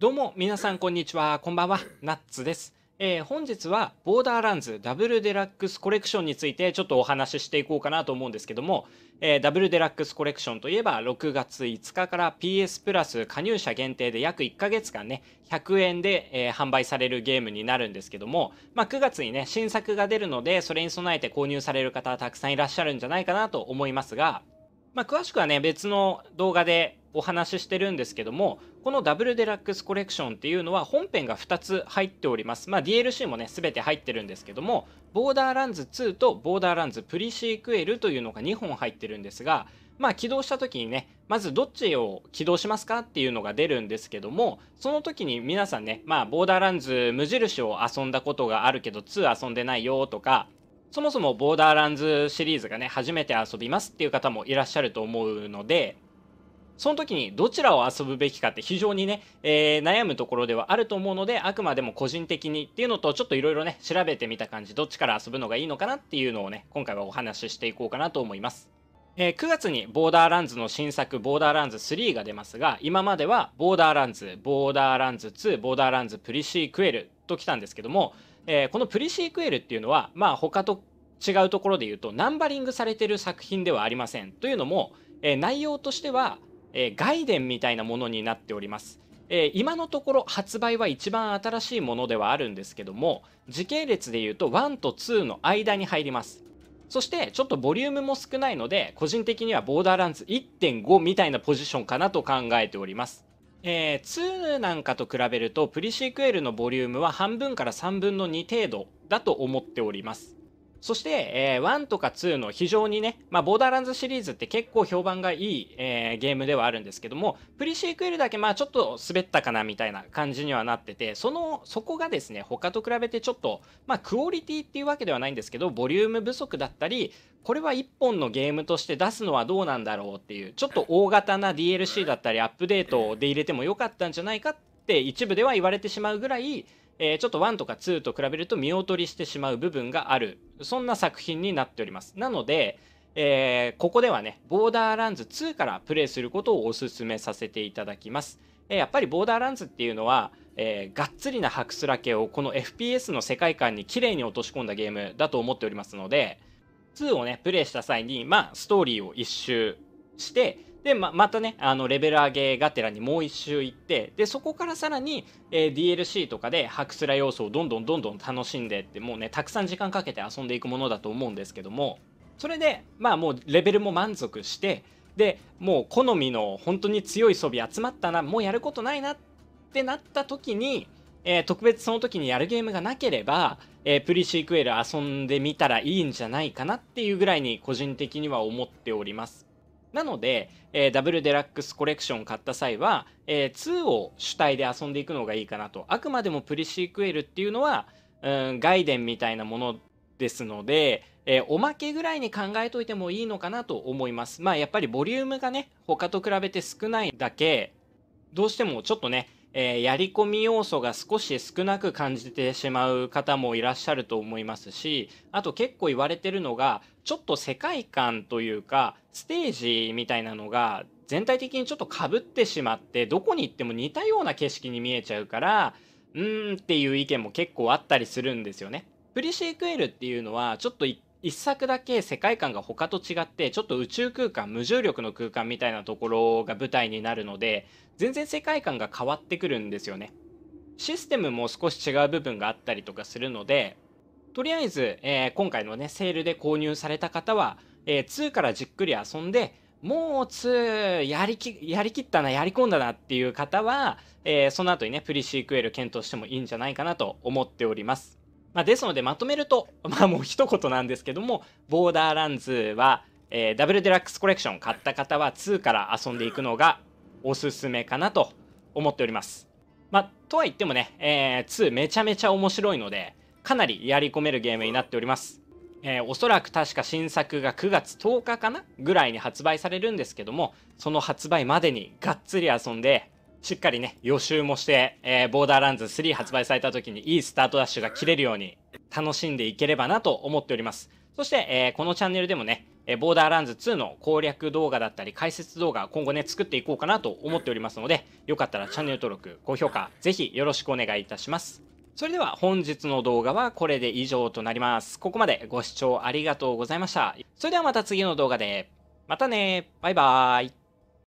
どうも皆さんこんにちは、こんばんは、ナッツです。えー、本日はボーダーランズダブルデラックスコレクションについてちょっとお話ししていこうかなと思うんですけども、えー、ダブルデラックスコレクションといえば6月5日から PS プラス加入者限定で約1ヶ月間ね、100円で、えー、販売されるゲームになるんですけども、まあ、9月にね、新作が出るので、それに備えて購入される方たくさんいらっしゃるんじゃないかなと思いますが、まあ、詳しくはね、別の動画でお話ししてるんですけどもこのダブルデラックスコレクションっていうのは本編が2つ入っておりますまあ DLC もね全て入ってるんですけどもボーダーランズ2とボーダーランズプリシークエルというのが2本入ってるんですがまあ起動した時にねまずどっちを起動しますかっていうのが出るんですけどもその時に皆さんねまあボーダーランズ無印を遊んだことがあるけど2遊んでないよとかそもそもボーダーランズシリーズがね初めて遊びますっていう方もいらっしゃると思うのでその時にどちらを遊ぶべきかって非常にね、えー、悩むところではあると思うので、あくまでも個人的にっていうのと、ちょっといろいろね、調べてみた感じ、どっちから遊ぶのがいいのかなっていうのをね、今回はお話ししていこうかなと思います。えー、9月にボーダーランズの新作ボーダーランズ3が出ますが、今まではボーダーランズ、ボーダーランズ2、ボーダーランズプリシークエルと来たんですけども、えー、このプリシークエルっていうのは、まあ他と違うところで言うとナンバリングされてる作品ではありません。というのも、え内容としては、えー、外伝みたいなものになっております。えー、今のところ発売は一番新しいものではあるんですけども時系列でいうと1と2の間に入りますそしてちょっとボリュームも少ないので個人的にはボーダーランズ1.5みたいなポジションかなと考えておりますえー、2なんかと比べるとプリシークエルのボリュームは半分から3分の2程度だと思っておりますそして、えー、1とか2の非常にね、まあ、ボーダーランズシリーズって結構評判がいい、えー、ゲームではあるんですけども、プリシークエルだけまあちょっと滑ったかなみたいな感じにはなってて、その、そこがですね、他と比べてちょっと、まあクオリティっていうわけではないんですけど、ボリューム不足だったり、これは1本のゲームとして出すのはどうなんだろうっていう、ちょっと大型な DLC だったりアップデートで入れてもよかったんじゃないかって一部では言われてしまうぐらい、えー、ちょっと1とか2と比べると見劣りしてしまう部分がある、そんな作品になっております。なので、えー、ここではね、ボーダーランズ2からプレイすることをお勧めさせていただきます。えー、やっぱりボーダーランズっていうのは、えー、がっつりなハクスラケをこの FPS の世界観に綺麗に落とし込んだゲームだと思っておりますので、2をね、プレイした際に、まあ、ストーリーを一周して、でままたねあのレベル上げがてらにもう一周行ってでそこからさらに、えー、DLC とかでハクスラ要素をどんどんどんどん楽しんでってもうねたくさん時間かけて遊んでいくものだと思うんですけどもそれでまあもうレベルも満足してでもう好みの本当に強い装備集まったなもうやることないなってなった時に、えー、特別その時にやるゲームがなければ、えー、プリシークエル遊んでみたらいいんじゃないかなっていうぐらいに個人的には思っております。なので、えー、ダブルデラックスコレクション買った際は、えー、2を主体で遊んでいくのがいいかなと。あくまでもプリシークエルっていうのは、うん、外伝みたいなものですので、えー、おまけぐらいに考えといてもいいのかなと思います。まあやっぱりボリュームがね、他と比べて少ないだけ、どうしてもちょっとね、えー、やり込み要素が少し少なく感じてしまう方もいらっしゃると思いますしあと結構言われてるのがちょっと世界観というかステージみたいなのが全体的にちょっとかぶってしまってどこに行っても似たような景色に見えちゃうからうーんっていう意見も結構あったりするんですよね。プリシークエルっていうのはちょっと一1作だけ世界観が他と違ってちょっと宇宙空間無重力の空間みたいなところが舞台になるので全然世界観が変わってくるんですよねシステムも少し違う部分があったりとかするのでとりあえず、えー、今回のねセールで購入された方は、えー、2からじっくり遊んでもう2やりきやりきったなやり込んだなっていう方は、えー、その後にねプリシークエル検討してもいいんじゃないかなと思っておりますまあ、ですのでまとめると、まあ、もう一言なんですけども、ボーダーランズは、えー、ダブルデラックスコレクション買った方は2から遊んでいくのがおすすめかなと思っております。まあ、とは言ってもね、えー、2めちゃめちゃ面白いので、かなりやり込めるゲームになっております。えー、おそらく確か新作が9月10日かなぐらいに発売されるんですけども、その発売までにがっつり遊んで、しっかりね、予習もして、えー、ボーダーランズ3発売された時にいいスタートダッシュが切れるように楽しんでいければなと思っております。そして、えー、このチャンネルでもね、えボーダーランズ2の攻略動画だったり解説動画今後ね作っていこうかなと思っておりますのでよかったらチャンネル登録高評価ぜひよろしくお願いいたしますそれでは本日の動画はこれで以上となりますここまでご視聴ありがとうございましたそれではまた次の動画でまたねバイバーイ